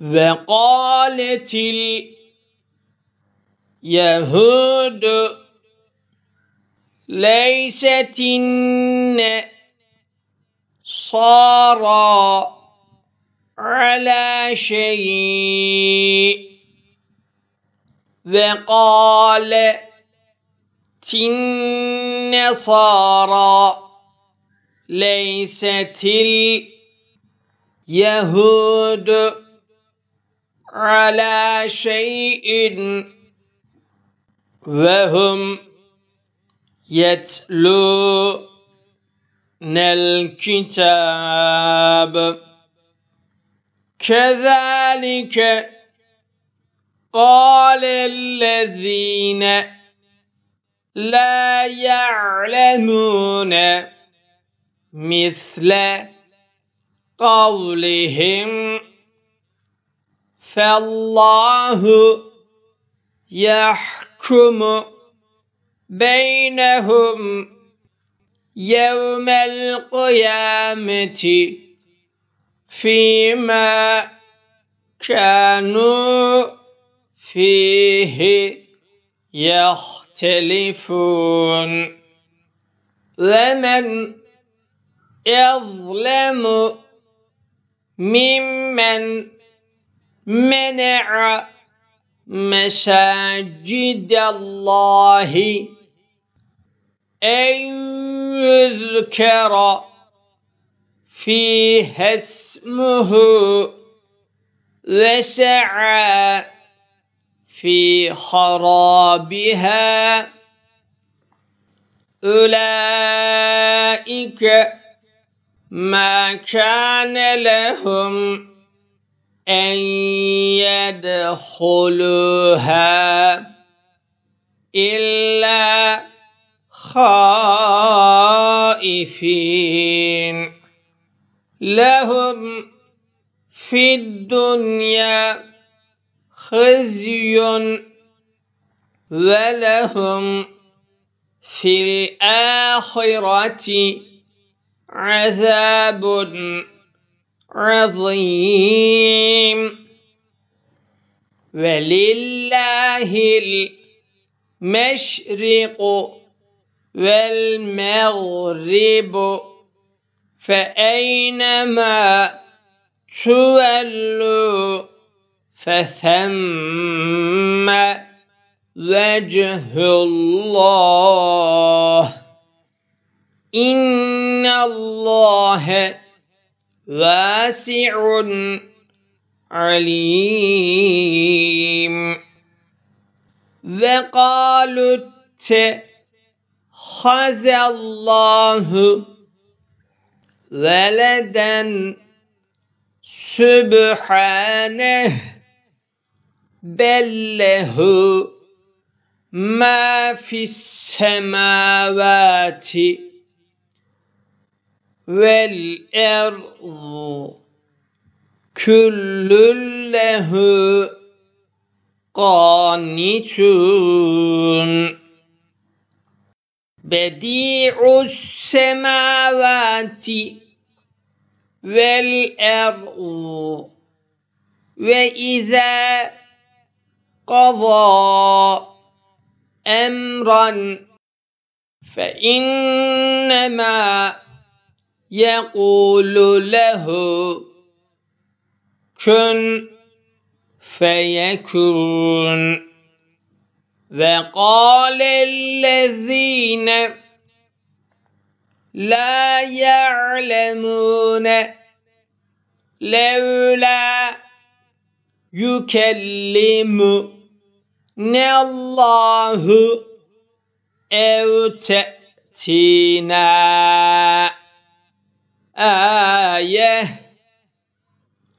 وقالت اليهود ليست النصارى على شيء وقال النصارى ليست اليهود على شيء وهم يتلون الكتاب كذلك قال الذين لا يعلمون مثل قولهم فالله يحكم بينهم يوم القيامة فيما كانوا فيه يختلفون ومن يظلم ممن منع مساجد الله أن يذكر فيها اسمه وسعى في خرابها أولئك ما كان لهم أن يدخلوها إلا خائفين لهم في الدنيا خزي ولهم في الآخرة عذاب عظيم ولله المشرق والمغرب فأينما تولوا فثم وجه الله إن الله واسع عليم وقالوا اتخذ الله ولدا سبحانه بل له ما في السماوات والأرض كل له قانتون بديع السماوات والأرض وإذا قضى أمرا فإنما يقول له كن فيكون وقال الذين لا يعلمون لولا يكلمنا الله أو تأتينا آية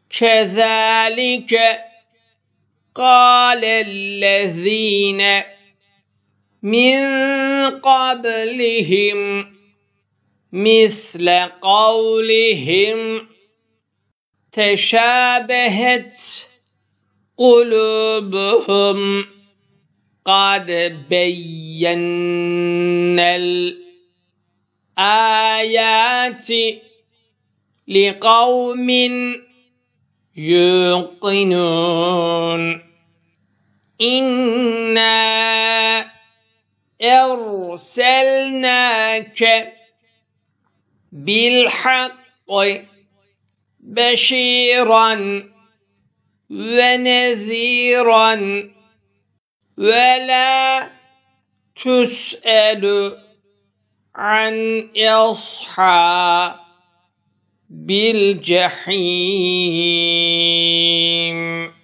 كذلك قال الذين من قبلهم مثل قولهم تشابهت قلوبهم قد بينا الآيات لقوم يوقنون إنا أرسلناك بالحق بشيرا ونذيرا ولا تسأل عن أصحاب بالجحيم